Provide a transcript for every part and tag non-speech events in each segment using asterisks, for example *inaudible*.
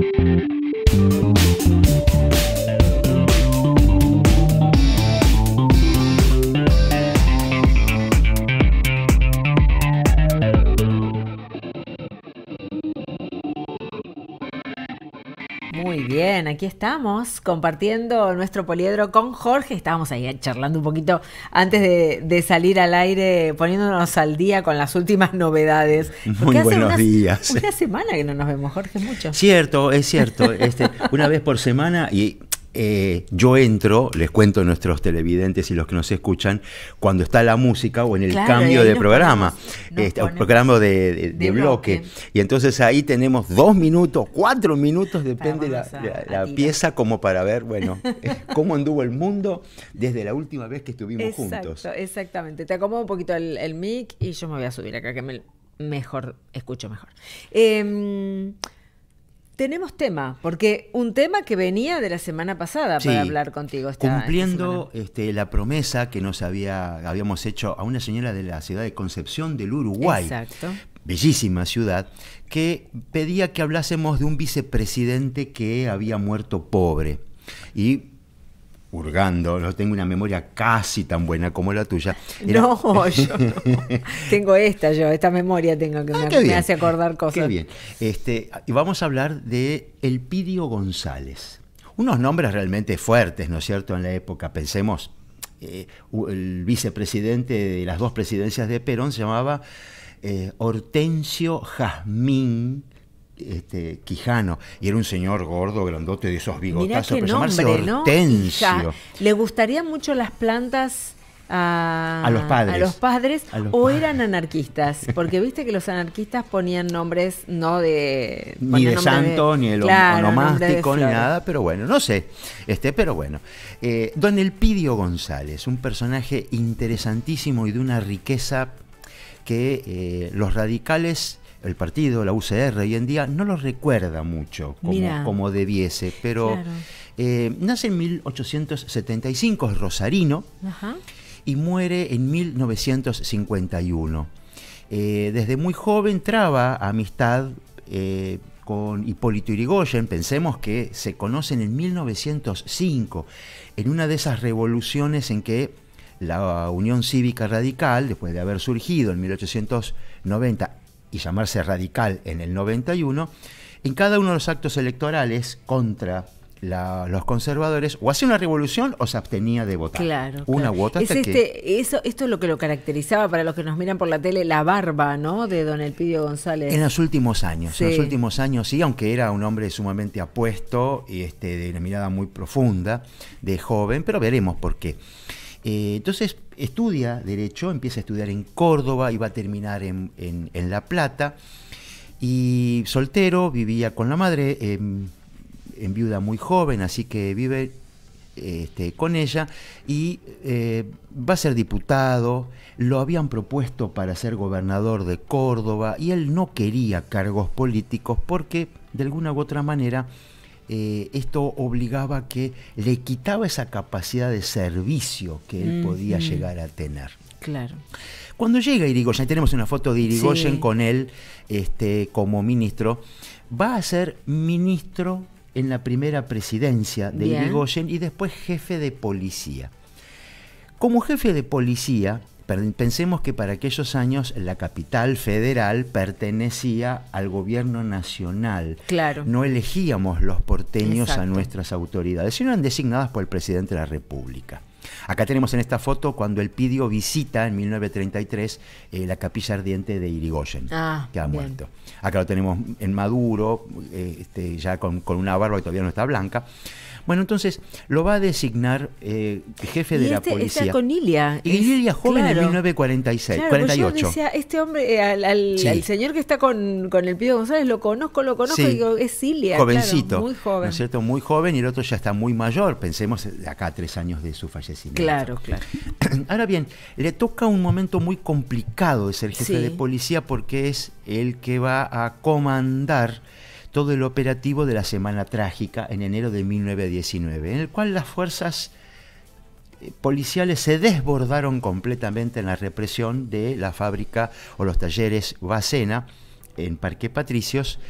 Thank you. aquí estamos compartiendo nuestro poliedro con Jorge. Estábamos ahí charlando un poquito antes de, salir al aire, poniéndonos al día con las últimas novedades. *laughs* Muy buenos días. Una semana que no nos vemos, Jorge, mucho. Cierto, es cierto. Este, una vez por semana y eh, yo entro, les cuento a nuestros televidentes y los que nos escuchan, cuando está la música o en el cambio de programa, este, ponemos, programa de, bloque. Y entonces ahí tenemos dos minutos, cuatro minutos, depende la, la, pieza, como para ver, bueno, *laughs* eh, cómo anduvo el mundo desde la última vez que estuvimos juntos. Exactamente. Te acomodo un poquito el, mic y yo me voy a subir acá, que me, mejor, escucho mejor. Em, tenemos tema, porque un tema que venía de la semana pasada para hablar contigo. cumpliendo este, la promesa que nos había, habíamos hecho a una señora de la ciudad de Concepción del Uruguay. Bellísima ciudad, que pedía que hablásemos de un vicepresidente que había muerto pobre. Y hurgando, no tengo una memoria casi tan buena como la tuya. No, yo *laughs* tengo esta yo, esta memoria tengo que ah, me, hace acordar cosas. Qué bien. Este, y vamos a hablar de Elpidio González. Unos nombres realmente fuertes, ¿no es cierto?, en la época. Pensemos, eh, el vicepresidente de las dos presidencias de Perón se llamaba eh, Hortensio Jazmín este, Quijano, y era un señor gordo, grandote, de esos bigotazos, pero Hortensio. Le gustarían mucho las plantas a, los padres. A los padres o eran anarquistas, porque viste que los anarquistas ponían nombres no de ni de santo ni el claro, ni nada, pero bueno, no sé. Este, pero bueno, eh, Don Elpidio González, un personaje interesantísimo y de una riqueza que eh, los radicales el partido, la UCR hoy en día, no lo recuerda mucho como, como debiese, pero eh, nace en 1875, es rosarino, y muere en 1951. Eh, desde muy joven traba amistad eh, con Hipólito Yrigoyen, pensemos que se conocen en 1905, en una de esas revoluciones en que la Unión Cívica Radical, después de haber surgido en 1890, y llamarse Radical en el 91, en cada uno de los actos electorales contra los conservadores o hacía una revolución o se abstenía de votar. Claro. Una claro. u este, eso, esto es lo que lo caracterizaba para los que nos miran por la tele, la barba, ¿no? De don Elpidio González. En los últimos años, en los últimos años sí, aunque era un hombre sumamente apuesto y este, de una mirada muy profunda, de joven, pero veremos por qué. Eh, entonces estudia Derecho, empieza a estudiar en Córdoba y va a terminar en, La Plata. Y soltero, vivía con la madre, en em, em, viuda muy joven, así que vive este, con ella y eh, va a ser diputado, lo habían propuesto para ser gobernador de Córdoba y él no quería cargos políticos porque de alguna u otra manera eh, esto obligaba que le quitaba esa capacidad de servicio que él podía llegar a tener. Claro. Cuando llega Irigoyen, tenemos una foto de Irigoyen con él este, como ministro, va a ser ministro en la primera presidencia de Irigoyen y después jefe de policía. Como jefe de policía, Pensemos que para aquellos años la capital federal pertenecía al gobierno nacional. Claro. No elegíamos los porteños a nuestras autoridades, sino eran designadas por el presidente de la República. Acá tenemos en esta foto cuando el Pidio visita en 1933 eh, la capilla ardiente de Irigoyen, ah, que ha muerto. Acá lo tenemos en Maduro, eh, este, ya con, con una barba y todavía no está blanca. Bueno, entonces lo va a designar eh, jefe de la este policía. Está con Ilia. Y es, joven en 1946, 48. Pues decía, este hombre, el eh, al, señor que está con, el pido González, lo conozco, lo conozco, es Ilia. Jovencito. muy joven. ¿No es cierto? Muy joven y el otro ya está muy mayor, pensemos acá tres años de su fallecimiento. Claro, *clears throat* claro. Ahora bien, le toca un momento muy complicado de ser jefe de policía porque es el que va a comandar todo el operativo de la Semana Trágica en enero de 1919, en el cual las fuerzas eh, policiales se desbordaron completamente en la represión de la fábrica o los talleres Bacena en Parque Patricios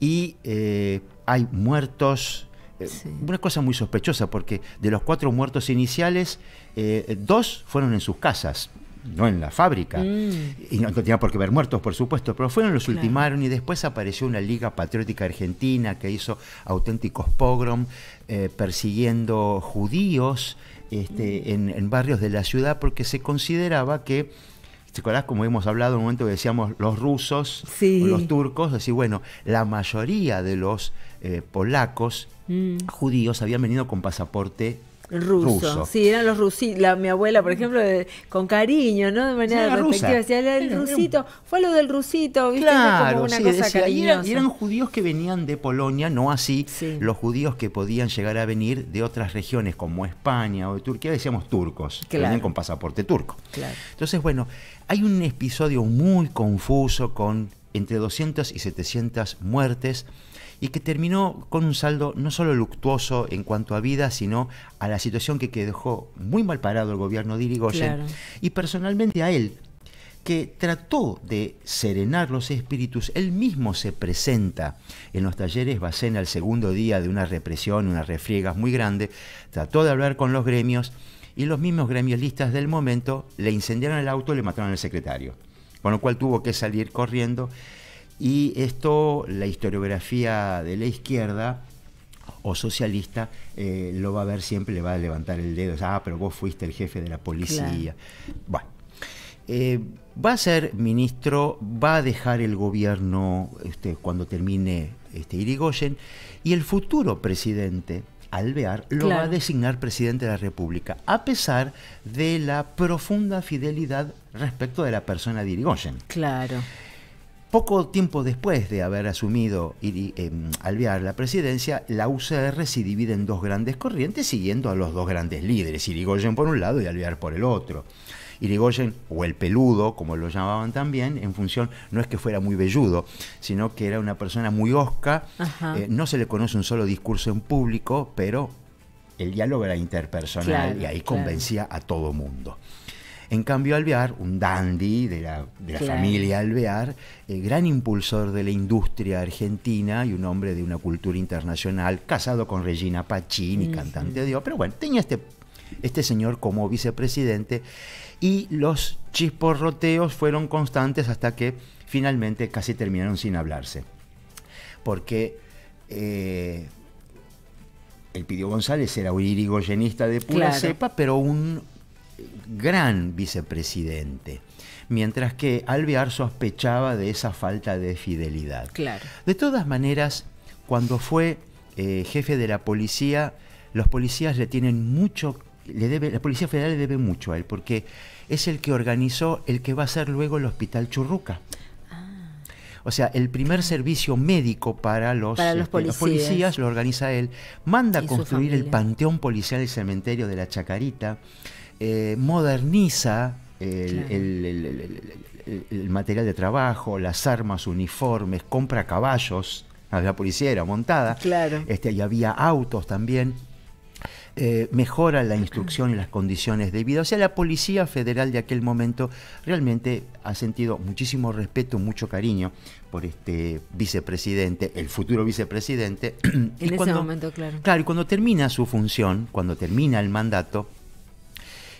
y eh, hay muertos. Eh, una cosa muy sospechosa porque de los cuatro muertos iniciales, dos fueron en sus casas, no en la fábrica. Mm. Y no, tenía por qué ver muertos, por supuesto, pero fueron los ultimaron y después apareció una Liga Patriótica Argentina que hizo auténticos pogrom eh, persiguiendo judíos este, mm. en, barrios de la ciudad porque se consideraba que chicos como hemos hablado en un momento que decíamos los rusos los turcos? Así, bueno, la mayoría de los eh, polacos mm. judíos habían venido con pasaporte ruso. Sí, eran los rusitos. Mi abuela, por ejemplo, con cariño, ¿no? De manera Decía, el rusito, fue lo del rusito, ¿viste? Claro, una sí, y eran, judíos que venían de Polonia, no así los judíos que podían llegar a venir de otras regiones como España o de Turquía, decíamos turcos, que venían con pasaporte turco. Claro. Entonces, bueno, hay un episodio muy confuso con entre 200 y 700 muertes y que terminó con un saldo no solo luctuoso en cuanto a vida, sino a la situación que, dejó muy mal parado el gobierno de Irigoyen y personalmente a él que trató de serenar los espíritus, él mismo se presenta en los talleres Bacena el segundo día de una represión, unas refriegas muy grande, trató de hablar con los gremios y los mismos gremialistas del momento le incendiaron el auto y le mataron al secretario, con lo cual tuvo que salir corriendo y esto la historiografía de la izquierda o socialista eh, lo va a ver siempre, le va a levantar el dedo, ah, pero vos fuiste el jefe de la policía. Bueno, eh, va a ser ministro, va a dejar el gobierno este, cuando termine este, Irigoyen y el futuro presidente, Alvear lo va a designar presidente de la República, a pesar de la profunda fidelidad respecto de la persona de Irigoyen. Claro. Poco tiempo después de haber asumido y, em, Alvear la presidencia, la UCR se divide en dos grandes corrientes siguiendo a los dos grandes líderes, Irigoyen por un lado y Alvear por el otro. Irigoyen, o el peludo, como lo llamaban también, en función, no es que fuera muy velludo, sino que era una persona muy osca, eh, no se le conoce un solo discurso en público, pero el diálogo era interpersonal y ahí convencía a todo mundo. En cambio, Alvear, un dandy de la, familia Alvear, gran impulsor de la industria argentina y un hombre de una cultura internacional, casado con Regina Pacini, cantante de dios. Pero Bueno, tenía este, este señor como vicepresidente y los chisporroteos fueron constantes hasta que finalmente casi terminaron sin hablarse. Porque eh, el Pidio González era un irigoyenista de pura cepa, pero un gran vicepresidente, mientras que Alvear sospechaba de esa falta de fidelidad. De todas maneras, cuando fue eh, jefe de la policía, los policías le tienen mucho, le debe, la Policía Federal le debe mucho a él, porque es el que organizó el que va a ser luego el Hospital Churruca. Ah. O sea, el primer servicio médico para los, este, policías. lo organiza él. Manda a construir el panteón policial y cementerio de la Chacarita. Eh, moderniza el, material de trabajo, las armas, uniformes, compra caballos, la policía era montada, este, y había autos también. Eh, mejora la instrucción y las condiciones de vida. O sea, la Policía Federal de aquel momento realmente ha sentido muchísimo respeto, mucho cariño por este vicepresidente, el futuro vicepresidente. *clears throat* En ese momento, claro. Claro, y cuando termina su función, cuando termina el mandato,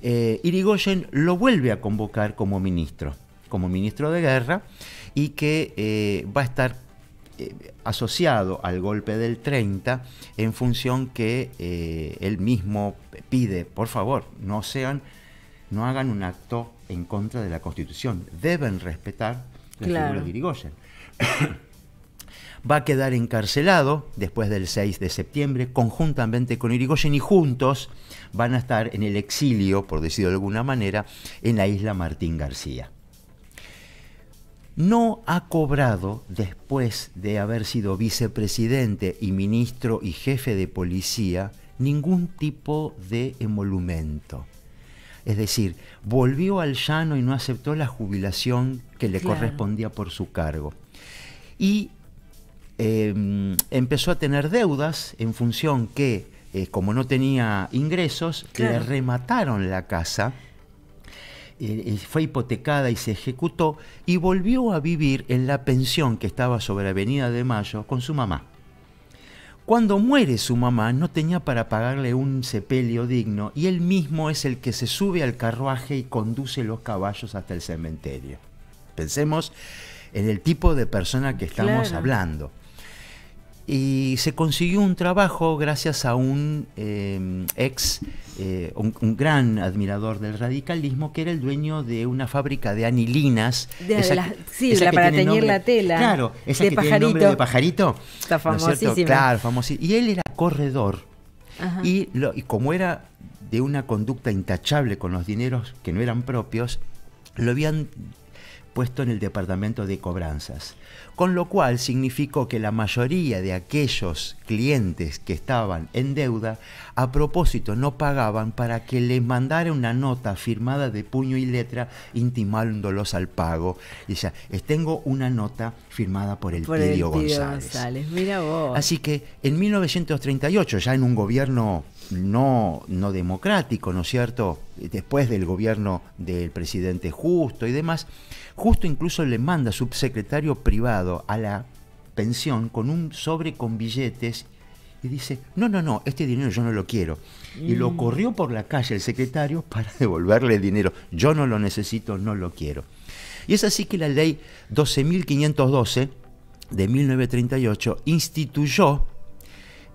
eh, Irigoyen lo vuelve a convocar como ministro, como ministro de guerra, y que eh, va a estar eh, asociado al golpe del 30 en función que él mismo pide, por favor, no sean, no hagan un acto en contra de la Constitución, deben respetar la claro. de Irigoyen. *coughs* va a quedar encarcelado después del 6 de septiembre conjuntamente con Irigoyen y juntos van a estar en el exilio, por decirlo de alguna manera, en la isla Martín García. No ha cobrado, después de haber sido vicepresidente y ministro y jefe de policía, ningún tipo de emolumento. Es decir, volvió al llano y no aceptó la jubilación que le correspondía por su cargo. Y Em, empezó a tener deudas en función que, eh, como no tenía ingresos, le remataron la casa, eh, eh, fue hipotecada y se ejecutó, y volvió a vivir en la pensión que estaba sobre Avenida de Mayo con su mamá. Cuando muere su mamá no tenía para pagarle un sepelio digno y él mismo es el que se sube al carruaje y conduce los caballos hasta el cementerio. Pensemos en el tipo de persona que estamos hablando y se consiguió un trabajo gracias a un em, ex, eh, un, gran admirador del radicalismo, que era el dueño de una fábrica de anilinas. De, la, sí, para teñir la tela. Claro, esa de que pajarito. Tiene el de pajarito. Está famosísima. claro, famosísima. Y él era corredor. y como era de una conducta intachable con los dineros que no eran propios, lo habían puesto en el departamento de cobranzas, con lo cual significó que la mayoría de aquellos clientes que estaban en deuda a propósito no pagaban para que les mandara una nota firmada de puño y letra intimándolos al pago. Y ya, tengo una nota firmada por el por González. Así que en 1938, ya en un gobierno no, no democrático, ¿no es cierto? Después del gobierno del presidente Justo y demás, Justo incluso le manda subsecretario privado a la pensión con un sobre con billetes y dice, no, no, no, este dinero yo no lo quiero. Y lo mm. corrió por la calle el secretario *laughs* para devolverle el dinero. Yo no lo necesito, no lo quiero. Y es así que la ley 12.512 de 1938 instituyó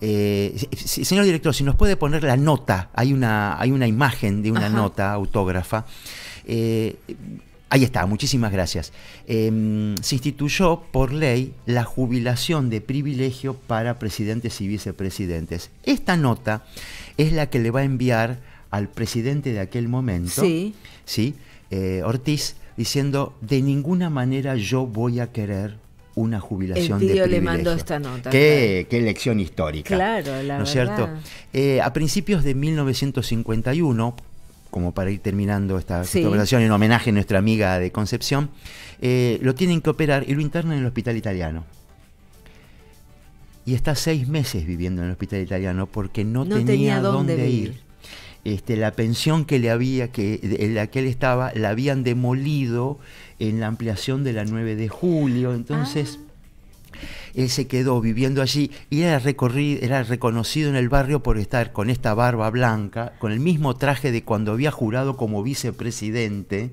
eh, señor director, si nos puede poner la nota, hay una, hay una imagen de una nota autógrafa. Eh, ahí está, muchísimas gracias. Em, se instituyó por ley la jubilación de privilegio para presidentes y vicepresidentes. Esta nota es la que le va a enviar al presidente de aquel momento, sí. ¿sí? Eh, Ortiz, diciendo, de ninguna manera yo voy a querer una jubilación el de le mandó esta nota. Qué, lección histórica. Claro, la ¿No es cierto? Eh, a principios de 1951, como para ir terminando esta, sí. en homenaje a nuestra amiga de Concepción, eh, lo tienen que operar y lo internan en el hospital italiano. Y está seis meses viviendo en el hospital italiano porque no, tenía, dónde ir. Este, la pensión que le había, que, en la que él estaba, la habían demolido en la ampliación de la 9 de julio. Entonces, ah. él se quedó viviendo allí y era, recorrido, era reconocido en el barrio por estar con esta barba blanca, con el mismo traje de cuando había jurado como vicepresidente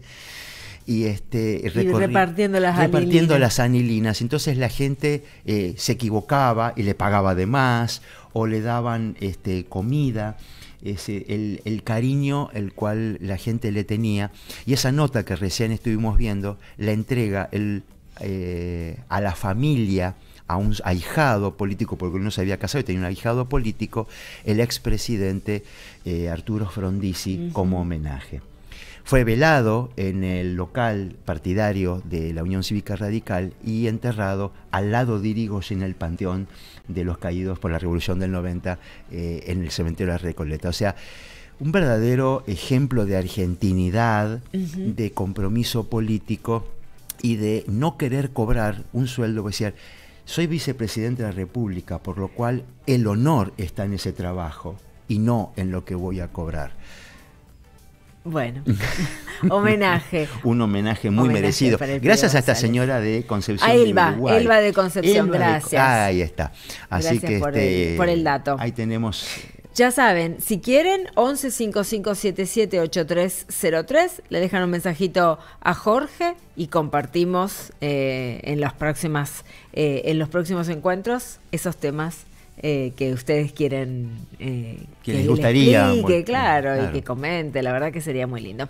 y este repartiendo las repartiendo anilinas. las anilinas entonces la gente eh, se equivocaba y le pagaba de más o le daban este, comida ese, el, cariño el cual la gente le tenía y esa nota que recién estuvimos viendo la entrega eh, a la familia a un ahijado político, porque no se había casado y tenía un ahijado político, el expresidente presidente eh, Arturo Frondizi como homenaje. Fue velado en el local partidario de la Unión Cívica Radical y enterrado al lado de Irigos en el panteón de los caídos por la Revolución del 90 eh, en el cementerio de la Recoleta. O sea, un verdadero ejemplo de argentinidad, de compromiso político y de no querer cobrar un sueldo, decir, soy vicepresidente de la República, por lo cual el honor está en ese trabajo y no en lo que voy a cobrar. Bueno, *laughs* homenaje. un homenaje muy merecido. Gracias a esta señora de Concepción. A Elba, de de Concepción, gracias. ahí está. Así que este, por, el, dato. Ahí tenemos. Eh, ya saben, si quieren, 11 8303, le dejan un mensajito a Jorge y compartimos eh, en, las próximas, eh, en los próximos encuentros esos temas eh, que ustedes quieren eh, que, les gustaría. explique, claro, y que comente, la verdad que sería muy lindo.